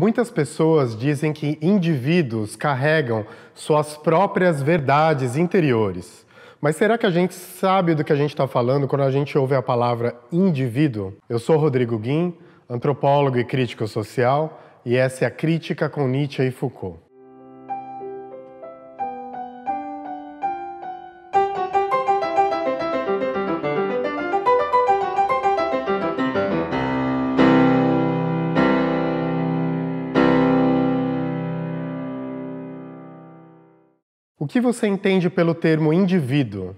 Muitas pessoas dizem que indivíduos carregam suas próprias verdades interiores. Mas será que a gente sabe do que a gente está falando quando a gente ouve a palavra indivíduo? Eu sou Rodrigo Guim, antropólogo e crítico social, e essa é a Crítica com Nietzsche e Foucault. O que você entende pelo termo indivíduo?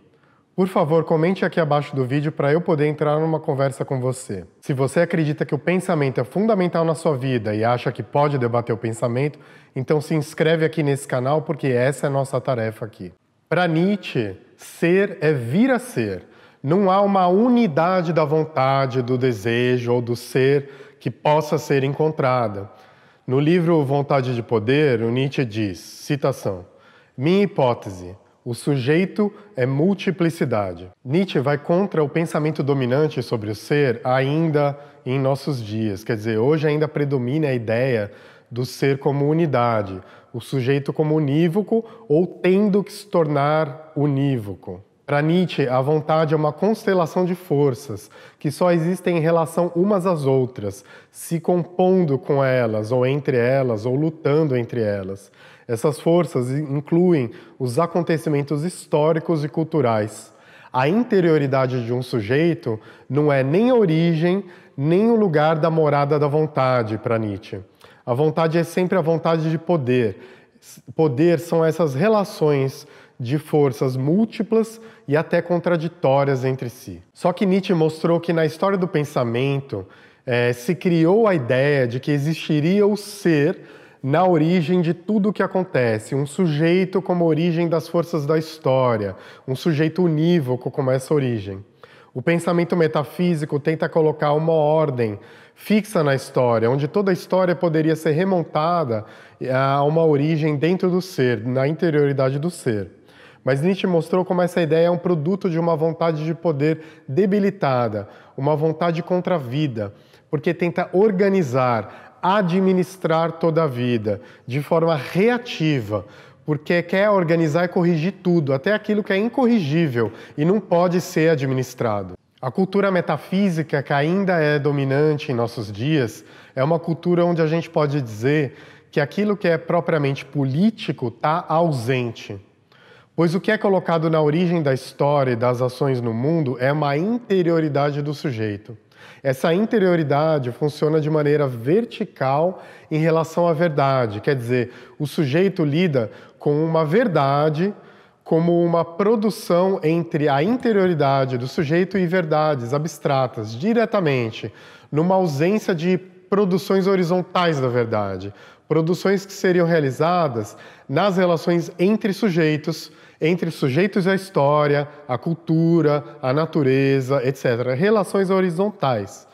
Por favor, comente aqui abaixo do vídeo para eu poder entrar numa conversa com você. Se você acredita que o pensamento é fundamental na sua vida e acha que pode debater o pensamento, então se inscreve aqui nesse canal porque essa é a nossa tarefa aqui. Para Nietzsche, ser é vir a ser. Não há uma unidade da vontade, do desejo ou do ser que possa ser encontrada. No livro Vontade de Poder, o Nietzsche diz, citação, minha hipótese: o sujeito é multiplicidade. Nietzsche vai contra o pensamento dominante sobre o ser ainda em nossos dias. Quer dizer, hoje ainda predomina a ideia do ser como unidade, o sujeito como unívoco ou tendo que se tornar unívoco. Para Nietzsche, a vontade é uma constelação de forças que só existem em relação umas às outras, se compondo com elas, ou entre elas, ou lutando entre elas. Essas forças incluem os acontecimentos históricos e culturais. A interioridade de um sujeito não é nem a origem, nem o lugar da morada da vontade, para Nietzsche. A vontade é sempre a vontade de poder. Poder são essas relações de forças múltiplas e até contraditórias entre si. Só que Nietzsche mostrou que na história do pensamento eh, se criou a ideia de que existiria o ser na origem de tudo o que acontece, um sujeito como origem das forças da história, um sujeito unívoco como essa origem. O pensamento metafísico tenta colocar uma ordem fixa na história, onde toda a história poderia ser remontada eh, a uma origem dentro do ser, na interioridade do ser. Mas Nietzsche mostrou como essa ideia é um produto de uma vontade de poder debilitada, uma vontade contra a vida, porque tenta organizar administrar toda a vida, de forma reativa, porque quer organizar e corrigir tudo, até aquilo que é incorrigível e não pode ser administrado. A cultura metafísica, que ainda é dominante em nossos dias, é uma cultura onde a gente pode dizer que aquilo que é propriamente político está ausente. Pois o que é colocado na origem da história e das ações no mundo é uma interioridade do sujeito. Essa interioridade funciona de maneira vertical em relação à verdade, quer dizer, o sujeito lida com uma verdade como uma produção entre a interioridade do sujeito e verdades abstratas, diretamente, numa ausência de produções horizontais da verdade, produções que seriam realizadas nas relações entre sujeitos entre sujeitos à história, à cultura, à natureza, etc. Relações horizontais.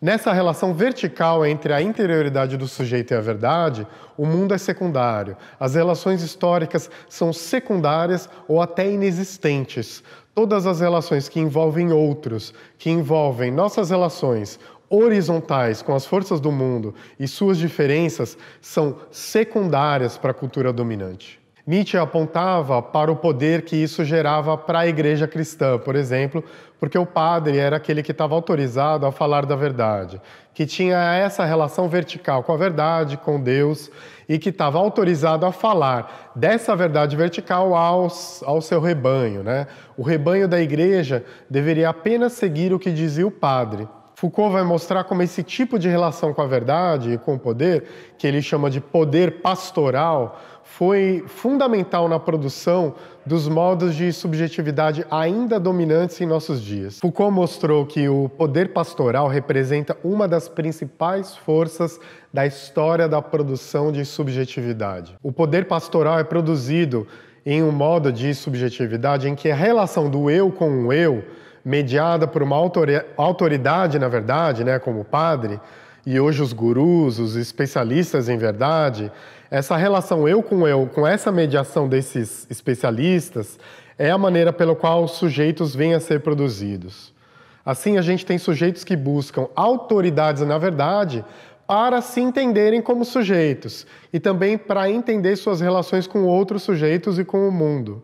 Nessa relação vertical entre a interioridade do sujeito e a verdade, o mundo é secundário. As relações históricas são secundárias ou até inexistentes. Todas as relações que envolvem outros, que envolvem nossas relações horizontais com as forças do mundo e suas diferenças, são secundárias para a cultura dominante. Nietzsche apontava para o poder que isso gerava para a igreja cristã, por exemplo, porque o padre era aquele que estava autorizado a falar da verdade, que tinha essa relação vertical com a verdade, com Deus, e que estava autorizado a falar dessa verdade vertical aos, ao seu rebanho. Né? O rebanho da igreja deveria apenas seguir o que dizia o padre. Foucault vai mostrar como esse tipo de relação com a verdade e com o poder, que ele chama de poder pastoral, foi fundamental na produção dos modos de subjetividade ainda dominantes em nossos dias. Foucault mostrou que o poder pastoral representa uma das principais forças da história da produção de subjetividade. O poder pastoral é produzido em um modo de subjetividade em que a relação do eu com o eu, mediada por uma autoridade, na verdade, né, como padre, e hoje os gurus, os especialistas em verdade, essa relação eu com eu, com essa mediação desses especialistas, é a maneira pela qual os sujeitos vêm a ser produzidos. Assim, a gente tem sujeitos que buscam autoridades na verdade para se entenderem como sujeitos e também para entender suas relações com outros sujeitos e com o mundo.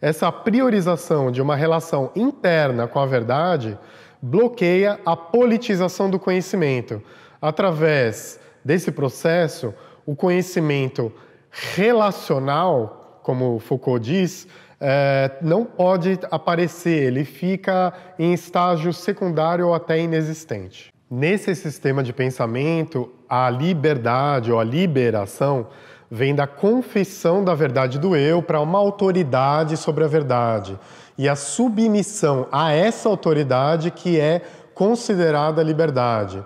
Essa priorização de uma relação interna com a verdade bloqueia a politização do conhecimento, Através desse processo, o conhecimento relacional, como Foucault diz, é, não pode aparecer, ele fica em estágio secundário ou até inexistente. Nesse sistema de pensamento, a liberdade ou a liberação vem da confissão da verdade do eu para uma autoridade sobre a verdade e a submissão a essa autoridade que é considerada liberdade.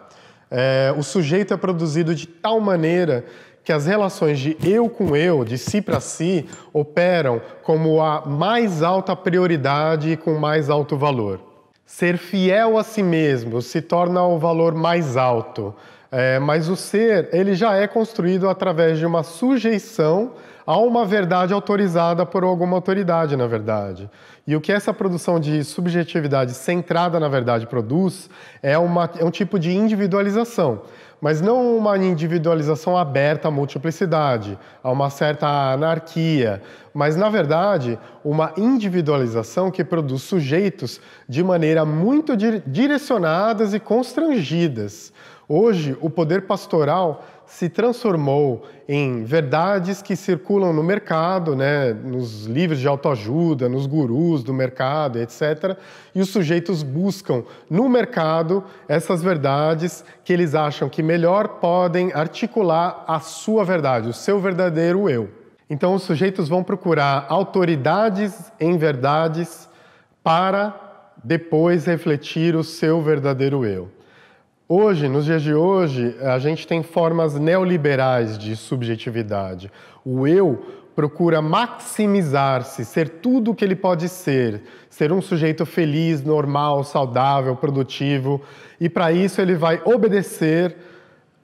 É, o sujeito é produzido de tal maneira que as relações de eu com eu, de si para si, operam como a mais alta prioridade e com mais alto valor. Ser fiel a si mesmo se torna o valor mais alto, é, mas o ser ele já é construído através de uma sujeição há uma verdade autorizada por alguma autoridade, na verdade. E o que essa produção de subjetividade centrada na verdade produz é, uma, é um tipo de individualização, mas não uma individualização aberta à multiplicidade, a uma certa anarquia, mas na verdade uma individualização que produz sujeitos de maneira muito direcionadas e constrangidas. Hoje, o poder pastoral se transformou em verdades que circulam no mercado, né, nos livros de autoajuda, nos gurus do mercado, etc. E os sujeitos buscam no mercado essas verdades que eles acham que melhor podem articular a sua verdade, o seu verdadeiro eu. Então os sujeitos vão procurar autoridades em verdades para depois refletir o seu verdadeiro eu. Hoje, nos dias de hoje, a gente tem formas neoliberais de subjetividade. O eu procura maximizar-se, ser tudo o que ele pode ser, ser um sujeito feliz, normal, saudável, produtivo, e para isso ele vai obedecer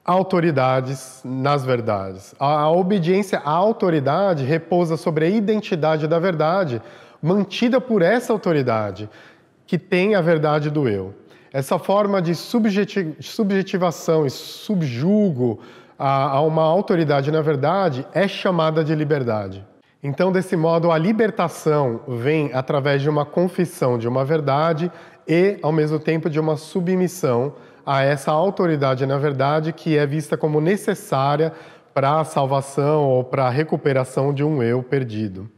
autoridades nas verdades. A obediência à autoridade repousa sobre a identidade da verdade, mantida por essa autoridade, que tem a verdade do eu. Essa forma de subjetivação e subjugo a, a uma autoridade, na verdade, é chamada de liberdade. Então, desse modo, a libertação vem através de uma confissão de uma verdade e, ao mesmo tempo, de uma submissão a essa autoridade, na verdade, que é vista como necessária para a salvação ou para a recuperação de um eu perdido.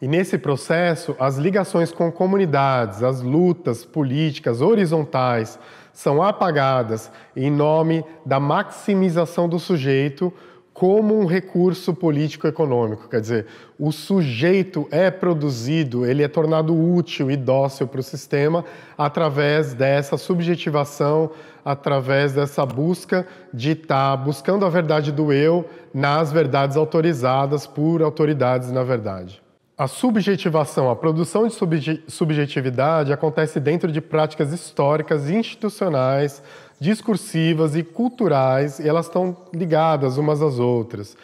E nesse processo, as ligações com comunidades, as lutas políticas horizontais são apagadas em nome da maximização do sujeito como um recurso político-econômico. Quer dizer, o sujeito é produzido, ele é tornado útil e dócil para o sistema através dessa subjetivação, através dessa busca de estar tá buscando a verdade do eu nas verdades autorizadas por autoridades na verdade. A subjetivação, a produção de subjetividade acontece dentro de práticas históricas, institucionais, discursivas e culturais, e elas estão ligadas umas às outras.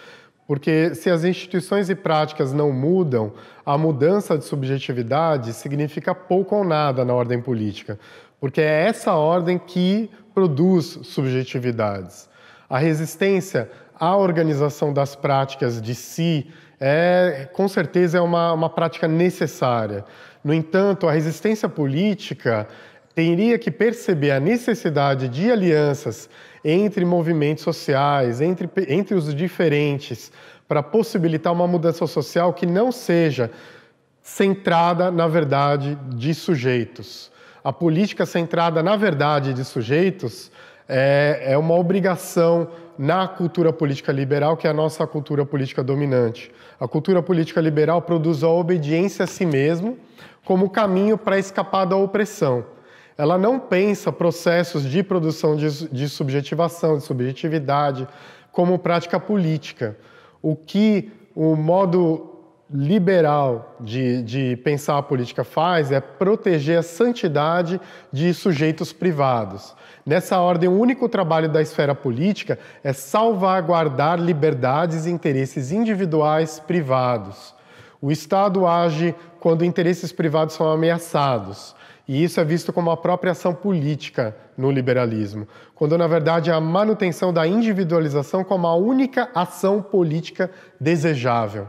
Porque se as instituições e práticas não mudam, a mudança de subjetividade significa pouco ou nada na ordem política, porque é essa ordem que produz subjetividades. A resistência à organização das práticas de si é, com certeza é uma, uma prática necessária. No entanto, a resistência política teria que perceber a necessidade de alianças entre movimentos sociais, entre, entre os diferentes, para possibilitar uma mudança social que não seja centrada na verdade de sujeitos. A política centrada na verdade de sujeitos é, é uma obrigação na cultura política liberal, que é a nossa cultura política dominante. A cultura política liberal produz a obediência a si mesmo como caminho para escapar da opressão. Ela não pensa processos de produção de, de subjetivação, de subjetividade, como prática política. O que o modo liberal de, de pensar a política faz é proteger a santidade de sujeitos privados. Nessa ordem, o único trabalho da esfera política é salvaguardar liberdades e interesses individuais privados. O Estado age quando interesses privados são ameaçados. E isso é visto como a própria ação política no liberalismo, quando na verdade é a manutenção da individualização como a única ação política desejável.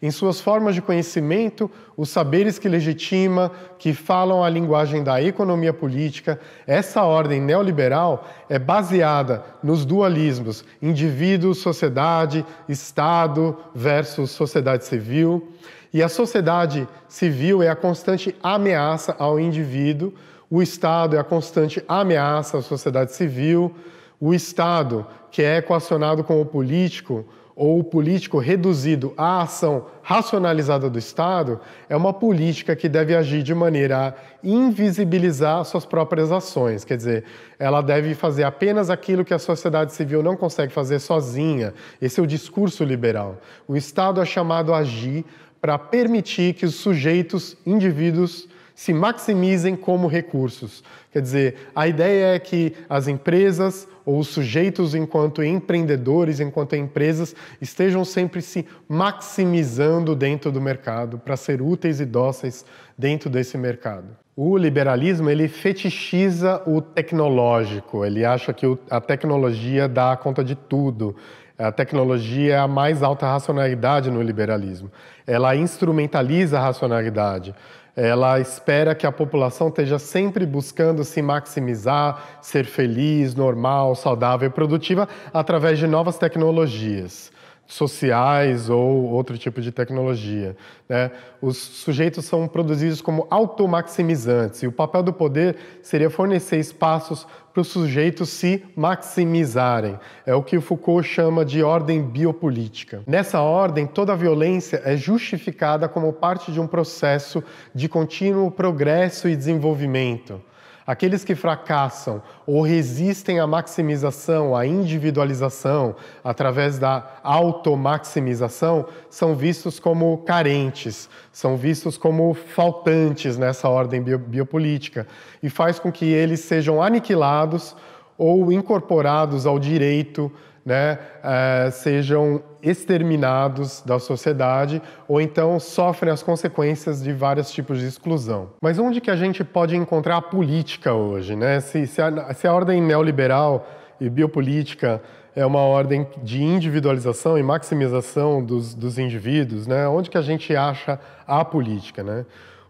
Em suas formas de conhecimento, os saberes que legitima, que falam a linguagem da economia política, essa ordem neoliberal é baseada nos dualismos indivíduo-sociedade, Estado versus sociedade civil. E a sociedade civil é a constante ameaça ao indivíduo, o Estado é a constante ameaça à sociedade civil, o Estado, que é equacionado com o político, ou o político reduzido à ação racionalizada do Estado é uma política que deve agir de maneira a invisibilizar suas próprias ações, quer dizer, ela deve fazer apenas aquilo que a sociedade civil não consegue fazer sozinha. Esse é o discurso liberal. O Estado é chamado a agir para permitir que os sujeitos, indivíduos, se maximizem como recursos. Quer dizer, a ideia é que as empresas ou os sujeitos, enquanto empreendedores, enquanto empresas, estejam sempre se maximizando dentro do mercado para ser úteis e dóceis dentro desse mercado. O liberalismo ele fetichiza o tecnológico, ele acha que a tecnologia dá conta de tudo, a tecnologia é a mais alta racionalidade no liberalismo. Ela instrumentaliza a racionalidade. Ela espera que a população esteja sempre buscando se maximizar, ser feliz, normal, saudável e produtiva através de novas tecnologias sociais ou outro tipo de tecnologia. Né? Os sujeitos são produzidos como automaximizantes e o papel do poder seria fornecer espaços para os sujeitos se maximizarem. É o que o Foucault chama de ordem biopolítica. Nessa ordem, toda violência é justificada como parte de um processo de contínuo progresso e desenvolvimento. Aqueles que fracassam ou resistem à maximização, à individualização, através da automaximização, são vistos como carentes, são vistos como faltantes nessa ordem biopolítica e faz com que eles sejam aniquilados ou incorporados ao direito né, uh, sejam exterminados da sociedade ou então sofrem as consequências de vários tipos de exclusão. Mas onde que a gente pode encontrar a política hoje? Né? Se, se, a, se a ordem neoliberal e biopolítica é uma ordem de individualização e maximização dos, dos indivíduos, né? onde que a gente acha a política? Né?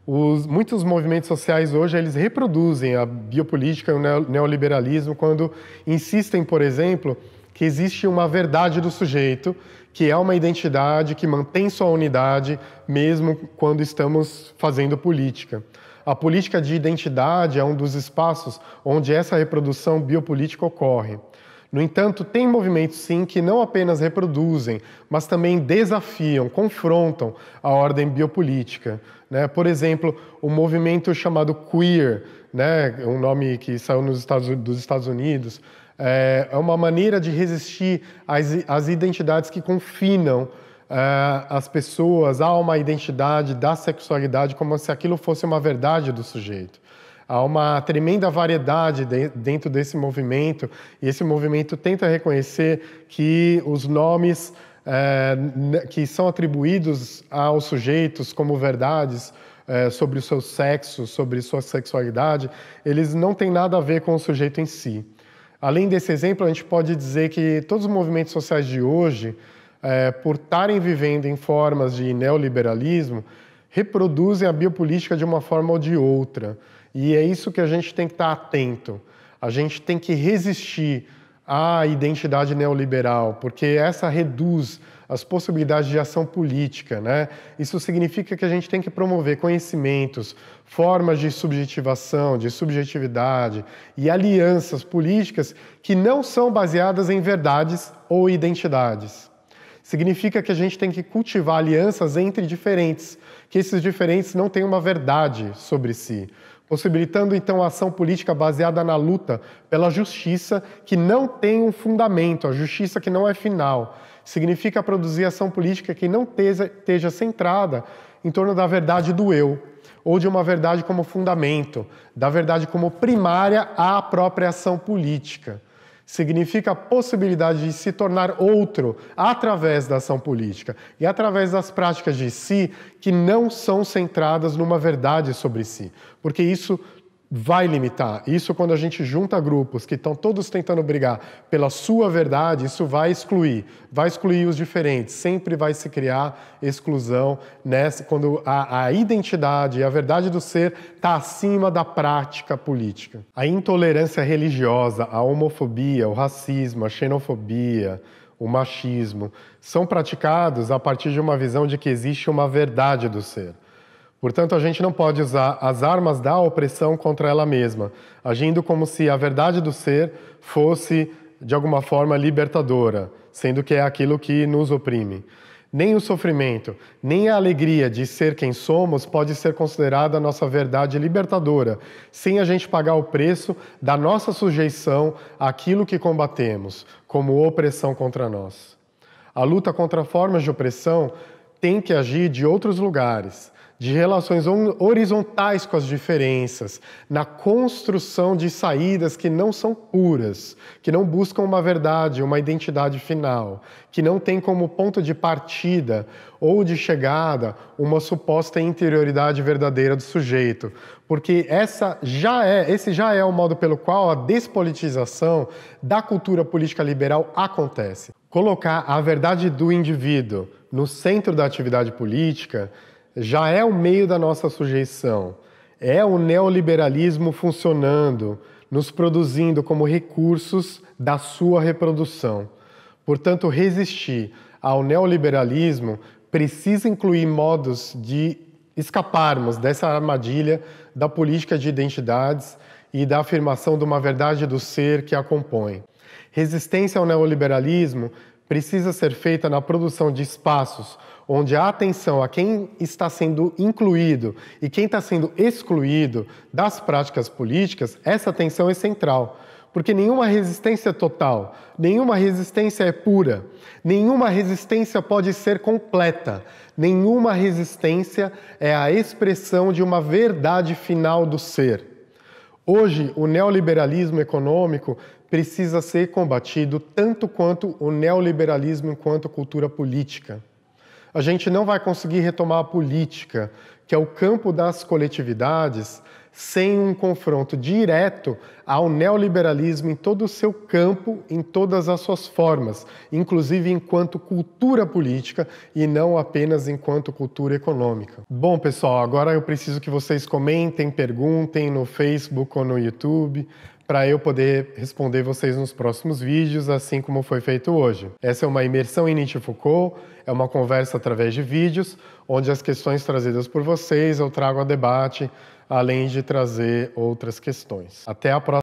Os, muitos movimentos sociais hoje eles reproduzem a biopolítica e o neoliberalismo quando insistem, por exemplo, que existe uma verdade do sujeito, que é uma identidade que mantém sua unidade, mesmo quando estamos fazendo política. A política de identidade é um dos espaços onde essa reprodução biopolítica ocorre. No entanto, tem movimentos sim que não apenas reproduzem, mas também desafiam, confrontam a ordem biopolítica. Né? Por exemplo, o um movimento chamado queer, né? um nome que saiu nos Estados, dos Estados Unidos, é, é uma maneira de resistir às, às identidades que confinam é, as pessoas a uma identidade da sexualidade como se aquilo fosse uma verdade do sujeito. Há uma tremenda variedade dentro desse movimento, e esse movimento tenta reconhecer que os nomes é, que são atribuídos aos sujeitos como verdades é, sobre o seu sexo, sobre sua sexualidade, eles não têm nada a ver com o sujeito em si. Além desse exemplo, a gente pode dizer que todos os movimentos sociais de hoje, é, por estarem vivendo em formas de neoliberalismo, reproduzem a biopolítica de uma forma ou de outra. E é isso que a gente tem que estar atento. A gente tem que resistir à identidade neoliberal, porque essa reduz as possibilidades de ação política. Né? Isso significa que a gente tem que promover conhecimentos, formas de subjetivação, de subjetividade e alianças políticas que não são baseadas em verdades ou identidades. Significa que a gente tem que cultivar alianças entre diferentes, que esses diferentes não têm uma verdade sobre si, possibilitando então a ação política baseada na luta pela justiça que não tem um fundamento, a justiça que não é final. Significa produzir ação política que não esteja centrada em torno da verdade do eu, ou de uma verdade como fundamento, da verdade como primária à própria ação política significa a possibilidade de se tornar outro através da ação política e através das práticas de si que não são centradas numa verdade sobre si, porque isso vai limitar. Isso quando a gente junta grupos que estão todos tentando brigar pela sua verdade, isso vai excluir, vai excluir os diferentes. Sempre vai se criar exclusão nessa né, quando a, a identidade, a verdade do ser está acima da prática política. A intolerância religiosa, a homofobia, o racismo, a xenofobia, o machismo são praticados a partir de uma visão de que existe uma verdade do ser Portanto, a gente não pode usar as armas da opressão contra ela mesma, agindo como se a verdade do ser fosse, de alguma forma, libertadora, sendo que é aquilo que nos oprime. Nem o sofrimento, nem a alegria de ser quem somos pode ser considerada nossa verdade libertadora, sem a gente pagar o preço da nossa sujeição àquilo que combatemos, como opressão contra nós. A luta contra formas de opressão tem que agir de outros lugares de relações horizontais com as diferenças, na construção de saídas que não são puras, que não buscam uma verdade, uma identidade final, que não tem como ponto de partida ou de chegada uma suposta interioridade verdadeira do sujeito, porque essa já é, esse já é o modo pelo qual a despolitização da cultura política liberal acontece. Colocar a verdade do indivíduo no centro da atividade política já é o meio da nossa sujeição. É o neoliberalismo funcionando, nos produzindo como recursos da sua reprodução. Portanto, resistir ao neoliberalismo precisa incluir modos de escaparmos dessa armadilha da política de identidades e da afirmação de uma verdade do ser que a compõe. Resistência ao neoliberalismo precisa ser feita na produção de espaços onde a atenção a quem está sendo incluído e quem está sendo excluído das práticas políticas, essa atenção é central. Porque nenhuma resistência é total, nenhuma resistência é pura, nenhuma resistência pode ser completa, nenhuma resistência é a expressão de uma verdade final do ser. Hoje, o neoliberalismo econômico precisa ser combatido tanto quanto o neoliberalismo enquanto cultura política a gente não vai conseguir retomar a política, que é o campo das coletividades, sem um confronto direto ao neoliberalismo em todo o seu campo, em todas as suas formas, inclusive enquanto cultura política e não apenas enquanto cultura econômica. Bom, pessoal, agora eu preciso que vocês comentem, perguntem no Facebook ou no YouTube para eu poder responder vocês nos próximos vídeos, assim como foi feito hoje. Essa é uma imersão em Nietzsche Foucault, é uma conversa através de vídeos, onde as questões trazidas por vocês eu trago a debate, além de trazer outras questões. Até a próxima.